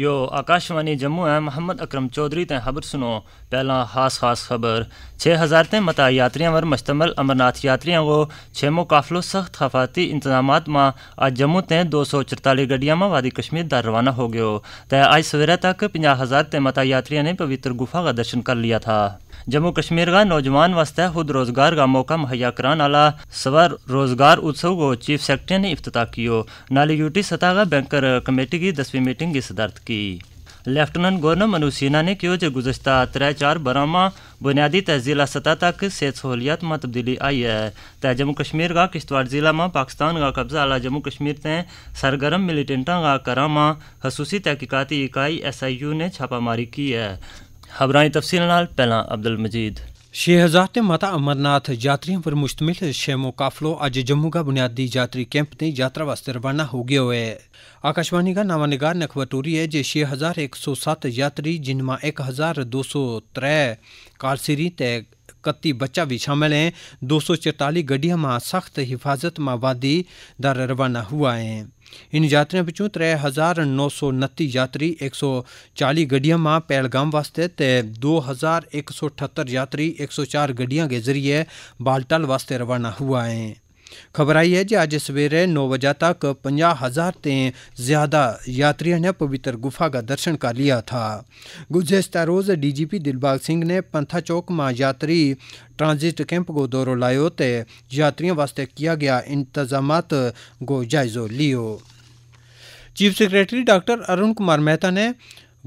यो आकाशवाणी जम्मू है मोहम्मद अकरम चौधरी ते ख़बर सुनो पहला ख़ास ख़ास ख़बर छः हज़ार ते मता यात्रियों पर मुश्तमल अमरनाथ यात्रियों को छेमो काफ़िलो सख्त हफाती इंतजाम मां आज जम्मू ते दो सौ चरताली गड्डिया मां वादी कश्मीर दा रवाना हो गयो ते आज सवेरे तक पंजा हज़ार ते मता यात्रियों ने पवित्र गुफा का दर्शन कर लिया था जम्मू कश्मीर का नौजवान वास्ते खुद रोजगार का मौका मुहैया कराने वाला स्व रोजगार उत्सव को चीफ सैक्रेटरी ने इफ्ताह किया नाली यूटी सतह का बैंकर कमेटी की दसवीं मीटिंग की सदारत की लेफ्टिनेंट गवर्नर मनु सिन्हा ने कहा जो गुजशत त्रै चार बरामा बुनियादी तो जिला सतह तक सेहत सहूलियत में तब्दीली आई है ते जम्मू कश्मीर का किश्तवाड़ जिला में पाकिस्तान का कब्जा आला जम्मू कश्मीर ते सरगर्म मिलिटेंटा का करामा खसूसी तहकीकती इकाई एस आई यू ने छापामारी की है खबरें तफसील पहला अब्दुल मजीद छे हज़ार ते माता अमरनाथ यात्रियों पर मुश्तमिल छेमो काफिलो अज जम्मू का बुनियादी यात्री कैंप ताई यात्रा वास्ते रवाना हो गया है आकाशवाणी का नामा निगार ने खबर टूरी है जे छे हज़ार एक सौ सत्त यात्री जिनमें एक हज़ार दो सौ त्रै कारसिरी ते इकती बच्चा भी शामिल हैं दो सौ चौतालीस गड्डियाँ सख्त हिफाजत में दर रवाना हुआ है इन यात्रियों विचूं त्रै हज़ार नौ सौ नती यात्री एक सौ चाली गड्डियां मां पहलगाम वास्ते ते दो हज़ार एक सौ अठहत्तर यात्री एक सौ चार गड्डियां के जरिए बालटाल वास्ते रवाना हुआ है खबर आई है जे अज सवेरे नौ बजे तक पंजा हजार से ज्यादा यात्रियों ने पवित्र गुफा का दर्शन कर लिया था गुजशतर रोज डीजीपी दिलबाग सिंह ने पंथा चौक मां यात्री ट्रांजिट कैंप को दौरो लायो तो यात्रियों वास्ते किया गया इंतजाम को जायजो लियो chief secretary doctor Arun Kumar Mehta ने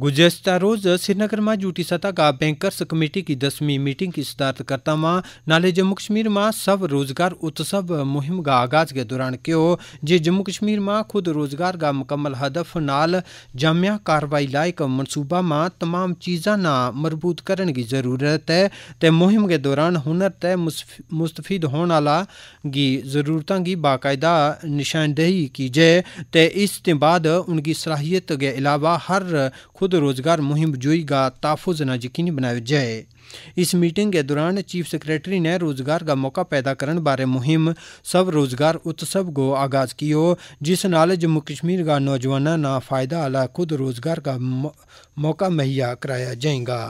ગુજસ્તા રોજ શ્રીનગરમાં યુટી સતાકા બેન્કર્સ કમિટીની દસમી મીटिंग की सदारत करता मां नाले जम्मू कश्मीर में सब रोजगार उत्सव मुहिम का आगाज के दौरान क्यों जे जम्मू कश्मीर में खुद रोजगार का मुकम्मल हदफ नाल जामिया कार्रवाई लायक मनसूबा में तमाम चीज़ा ना मरबूत करने की जरूरत है तो मुहिम के दौरान हुनर तय मुस्तफीद होने वाला की जरूरतों की बाकायदा निशानदेही की जाए तो इस बाद उनकी सलाहियत के अलावा हर खुद रोजगार मुहिम जोई का तहफुज न यकीनी बनाया जाए इस मीटिंग के दौरान चीफ सेक्रेटरी ने रोजगार का मौका पैदा करने बारे मुहिम सब रोजगार उत्सव को आगाज कियो जिस नाल जम्मू कश्मीर का नौजवान ना फायदा आला खुद रोजगार का मौका मुहैया कराया जाएगा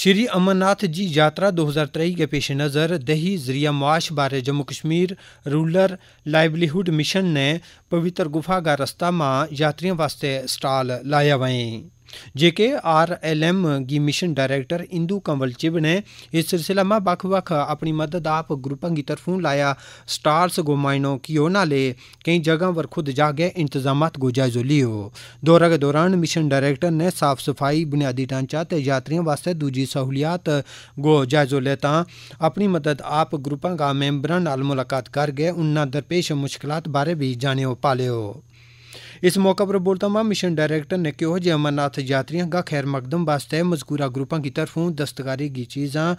श्री अमरनाथ जी यात्रा 2023 के पेश नज़र दही जरिया मुआश बारे Jammu Kashmir rural livelihood mission ने पवित्र गुफा का रस्ता मां यात्रियों वास्ते स्टॉल लाया वहीं JK R L mission director Indu Kanwal Chib ने इस सिलसिले में बख बख अपनी मदद आप ग्रुपों की तरफों लाया स्टार्स गो मायनो कियोना ले कई जगह पर खुद जाके इंतजाम को जायजो लियो दौरा के दौरान मिशन डायरेक्टर ने साफ सफाई बुनियादी ढांचा ते यात्रियों वास्ते दूजी सहूलियात गो जायजो लेता अपनी मदद आप ग्रुपों का मैंबर मुलाकात करके उन्ना दरपेश मुश्किल बारे भी जाने पाले इस मौके पर बोलता हुआ मिशन डायरेक्टर ने कहा जे अमरनाथ यात्रियों का खैर मकदम वास्ते मजकूरा ग्रुपा की तरफों दस्तकारी की चीज़ा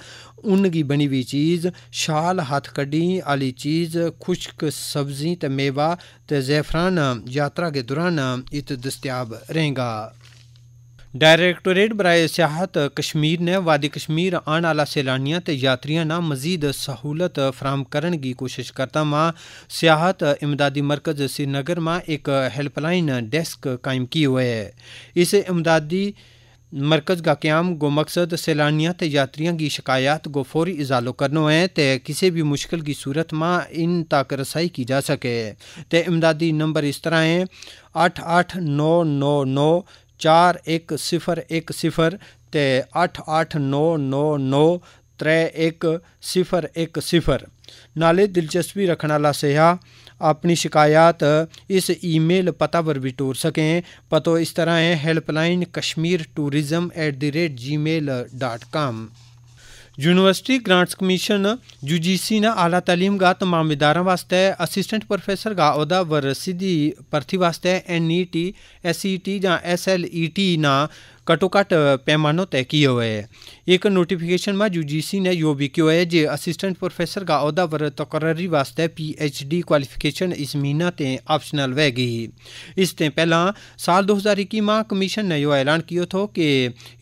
ऊन की बनी हुई चीज़ शाल हथ कड़ी आली चीज़ खुश्क सब्जी त मेवा ते जैफरान यात्रा के दौरान इत दस्तियाब रहेगा डायरेक्टोरेट बराए सियाहत कश्मीर ने वादी कश्मीर आने आला सैलानियां ते यात्रियां ना मजीद सहूलत फराहम करने की कोशिश करता मां सियाहत इमदादी मरकज श्रीनगर में एक हेल्पलाइन डेस्क कायम की हुए है इस इमदादी मरकज का क्याम गो मकसद सैलानियां ते यात्रियों की शिकायत गो फौरी इजालो करनो है ते किसी भी मुश्किल की सूरत में इन तक रसाई की जा सके ते इमदादी नंबर इस तरह है आठ आठ नौ नौ नौ चार एक सिफर एक सिफर ते अट्ठ अट्ठ नौ नौ नौ त्रै एक सिफर एक सिफर नाले दिलचस्पी रखने वाला सेहा अपनी शिकायत इस ईमेल पता पर भी टोर सकें पतो इस तरह है helpline Kashmir tourism at the rate gmail dot com university grants commission UGC ਨਾ ਆਲਾ ਤਾਲੀਮਗਾਹ ਤਮਾਮ ਵਿਦਾਰਾਂ ਵਾਸਤੇ ਅਸਿਸਟੈਂਟ ਪ੍ਰੋਫੈਸਰ ਗਾ ਉਹਦਾ ਵਰਸੀ ਦੀ ਪਰਥੀ ਵਾਸਤੇ ਐਨਈਟੀ ਐਸਈਟੀ ਜਾਂ ਐਸਐਲਈਟੀ ਨਾ घट पैमानो तय की हो है एक नोटिफिकेशन में यूजीसी ने यो भी किया है जो असिस्टेंट प्रोफेसर का अहदा पर तकरारी वास्ते पीएचडी क्वालिफिकेशन इस महीना ते ऑप्शनल वह गई ते पहला साल दो हज़ार इक्की में कमीशन ने यो ऐलान किया था कि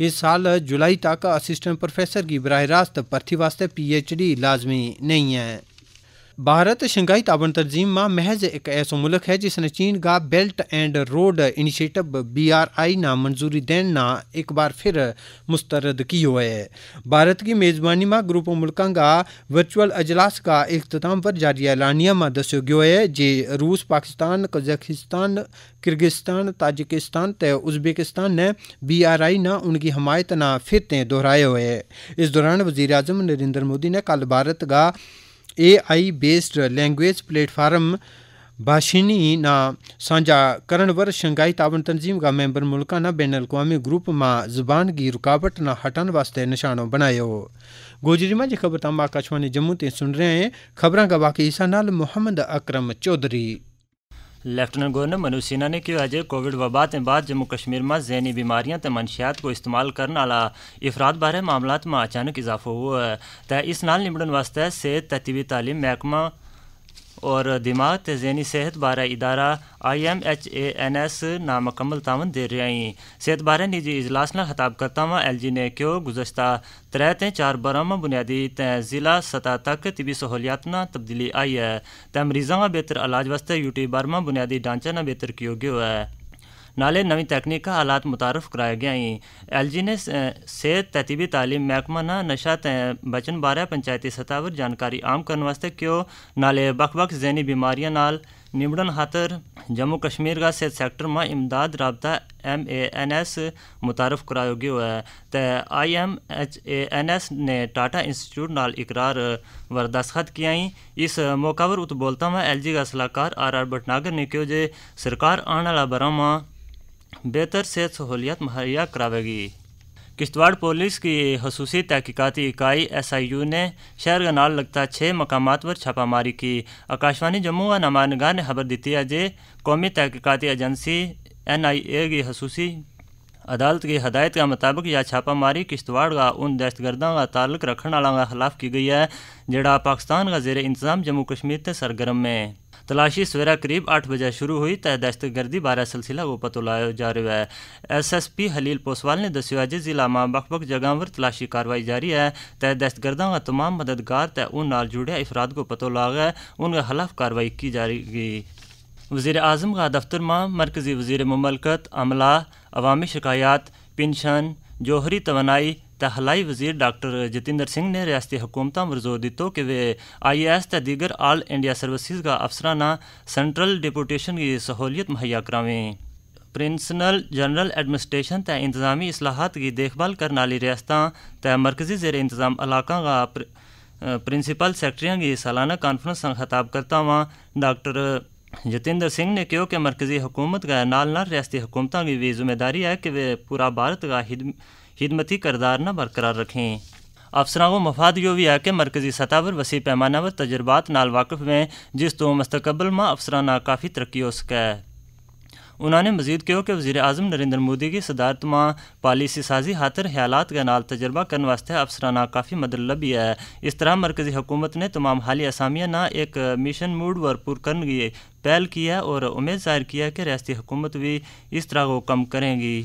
इस साल जुलाई तक असिस्टेंट प्रोफेसर की बरह रास्त भर्ती वास्ते पीएचडी लाजमी नहीं है भारत शंघाई ताबन तरजीम मां महज एक ऐसा मुल्क है जिसने चीन का belt and road initiative B R I ना मंजूरी देन ना एक बार फिर मुस्तरद हो है भारत की मेज़बानी मां ग्रुप मुल्क का वर्चुअल अजलास का अख्ताम पर जारी ऐलानिया में दस्य गयो है जे रूस पाकिस्तान कजाखिस्तान किर्गिस्तान ताजिकिस्तान ते उज्बेकिस्तान ने बी आर आई ना उनकी हमायत ना फिर ते दोहराए हुए इस दौरान वजीर अजम नरेंद्र मोदी ने कल भारत का AI based language platform Bhashini ना साझा करण शंघाई तावन तंजीम का मैंबर मुल्क ना बैन अवी ग्रुप में जुबान की रुकावट ना हटाने वास्ते निशानो बनायो गोजरी की खबर तमाम आकाशवाणी जम्मू से सुन रहे हैं खबर का वाकई हिस्सा नाल मोहम्मद अकरम चौधरी लेफ्टिनेंट गवर्नर मनोज सिन्हा ने कहा जे कोविड वबा के बाद जम्मू कश्मीर में जहनी बीमारियां तो मनशियात को इस्तेमाल करने वाला इफराद बारे मामलात में अचानक इजाफा हुआ है तो इस निबड़न वास्ते सेहत तत्वी तालीम महकमा और दिमाग जहनी सेहत बारा इदारा I M H A N S नामकमल तावन दे रहा सेहत बारे निजी इजलास न खताब करता हुआ एल जी ने क्यों गुजशत त्रै ते चार बरम बुनियादी तै जिला सतह तक तिबी सहूलियात न तब्दीली आई है तय मरीजों का बेहतर इलाज वास्ते यूटी बारमा बुनियादी ढांचा न बेहतर किया गया है नाले नवी तकनीक का आलात मुतारफ़ गया है एल जी ने सेहत तहतीबी तालीम महकमा ना नशा बचन बारे पंचायती सतह पर जानकारी आम करने वास्ते क्यों नाले बख बख जहनी बीमारियों नाल निबड़न खातर जम्मू कश्मीर का सेहत सैक्टर में इमदाद रबता एम ए एन एस मुतारफ कराया गया है तो I M H A N S ने टाटा इंस्टीट्यूट नाल इकरार वर दस्खत किया इस मौका पर उत बोलता में एल जी का सलाहकार आर आर भटनागर ने कहो जे सरकार आने वाला बरह में बेहतर सेहत सहूलियत मुहैया करावेगी किश्तवाड़ पुलिस की खसूसी तहकीकती इकाई एस आई यू ने शहर का नाल लगता छः मकाम पर छापामारी की आकाशवाणी जम्मू व नुमाइंदगा ने खबर दी है जे कौमी तहकीकती एजेंसी एन आई ए की खसूसी अदालत की हदायत के मुताबिक यह छापामारी किश्तवाड़ का उन दहशतगर्दों का ताल्लुक रखने वालों के खिलाफ की गई है जड़ा पाकिस्तान का जेर इंतजाम जम्मू कश्मीर से सरगर्म में तलाशी सवेरा करीब आठ बजे शुरू हुई तो दहशतगर्दी बारह सिलसिला वो पतो लाया जा रहा है S S P Halil Poswal ने दस अजे जिला मां बख जगह पर तलाशी कार्रवाई जारी है तय दहशतगर्दा का तमाम मददगार तय उन जुड़े अफराद को पतो ला गया उनके खिलाफ कार्रवाई की जाएगी वजीर अजम का दफ्तर मां मरकजी वजीर ममलकत अमला अवामी शिकायत पेंशन जौहरी तोानाई तहलाई वजीर डॉक्टर जतिंदर सिंह ने रियासती हुकूमत पर जोर दिता कि वे आई ए एस तो दीगर आल इंडिया सर्विसज का अफसराना सेंट्रल डिपूटेशन की सहूलियत मुहैया करावें प्रिंसनल जनरल एडमिनिस्ट्रेशन त इंतजामी असलाहत की देखभाल करने वाली रियासत त मरकजी जेर इंतजाम इलाकों का प्रिंसिपल सैकटरियाँ की सालाना कॉन्फ्रेंस का खिताब करता हुआ डॉक्टर जतेंद्र सिंह ने कहा कि मरकजी हुकूमत का नाल नाल रियासती हुकूमतों की भी जिम्मेदारी है कि वे पूरा भारत का हिद खिदमती करदार न बरकरार रखें अफसरों को मफाद यो भी है कि मरकजी सतह पर वसी पैमाना पर तजर्बात नाल वाकफ में जिस तो मुस्तकबल माँ अफसर ना काफ़ी तरक्की हो सके उन्होंने मजीद कहो कि वजी अजम नरेंद्र मोदी की सदारत माँ पॉलिसी साजी हाथर ख्यालात के नाल तजर्बा करने वास्ते ना काफ़ी मदद लभी है इस तरह मरकजी हुकूमत ने तमाम हाली असामिया ना एक मिशन मूड भरपूर करने की पहल की है और उम्मीद जाहिर की है कि रियाती हुकूमत भी इस तरह को कम करेंगी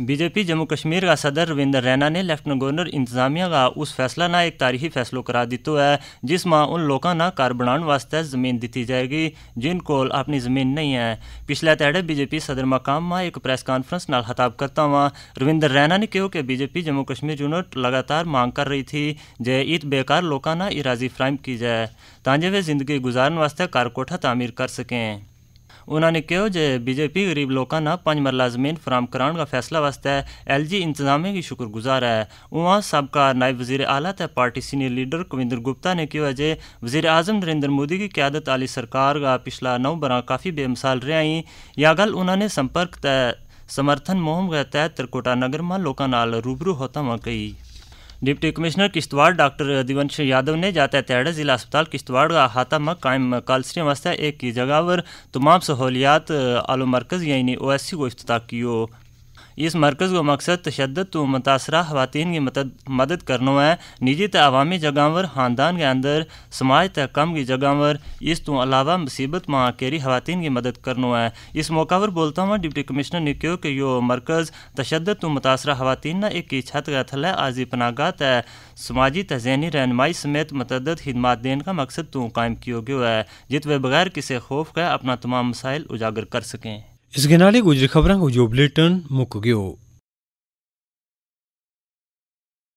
बीजेपी जम्मू कश्मीर का सदर रविंदर रैना ने लैफ्टिनेंट गवर्नर इंतजामिया का उस फैसला ना एक तारीखी फैसलो करा दित्तो है जिस मां उन लोगों ना घर बनाने वास्ते जमीन दी जाएगी जिन को अपनी जमीन नहीं है पिछले तेड़े बीजेपी सदर मकाम में एक प्रेस कॉन्फ्रेंस नाल खताब करता वहाँ रविंदर रैना ने कहो कि बीजेपी जम्मू कश्मीर यूनिट लगातार मांग कर रही थी जे इत बेकार लोगों ना इराजी फ्राहम की जाए ताजे वे जिंदगी गुजारने वास्ते कोठा तामीर कर सकें उन्होंने कहा ਕਿਹਾ बीजेपी गरीब लोगों ਲੋਕਾਂ ਨਾਲ मरला जमीन ਜ਼ਮੀਨ कराने का फैसला ਫੈਸਲਾ एल जी ਇੰਤਜ਼ਾਮੇ की शुक्रगुजार है ਉਹਾਂ सबका नायब वजीर आला त party senior leader Kavinder Gupta ने कहा जे वजीर अजम नरेंद्र मोदी की क्यादत आली सरकार का पिछला नौ बर काफ़ी बेमिसाल रहा या गल उन्होंने संपर्क त समर्थन मुहिम के तहत त्रिकोटा नगर में लोगों रूबरू होता हुआ कही deputy commissioner Kishtwar doctor Divansh Yadav ने जाता तैयार जिला अस्पताल किश्तवाड़ का अहाता में कायम कालसरी वास्तव एक जगह पर तमाम सहूलियात आलो मरकज़ यानी ओ एस सी को अफ्ताह किया इस मरकज़ का मकसद तशद व तो मुतासर खातन की मदद, मदद करना है निजी तो अवामी जगह पर खानदान के अंदर समाज तक कम की जगह पर इस तू तो अलावा मुसीबत माँ केरी खातन की मदद करना है इस मौका पर बोलता हुआ डिप्टी कमिश्नर ने कहो कि यो मरकज़ तशद व तो मुतासर खातन एक ही छत का थल आजी पनागात है समाजी तहनी रहनमाई समेत मतदद खदमात देने का मकसद तो कायम किया गया है जित वे बगैर किसी खौफ का अपना तमाम मसाइल उजागर कर सकें इस नाले कुछ खबर को जो बुलेटिन मुक गयो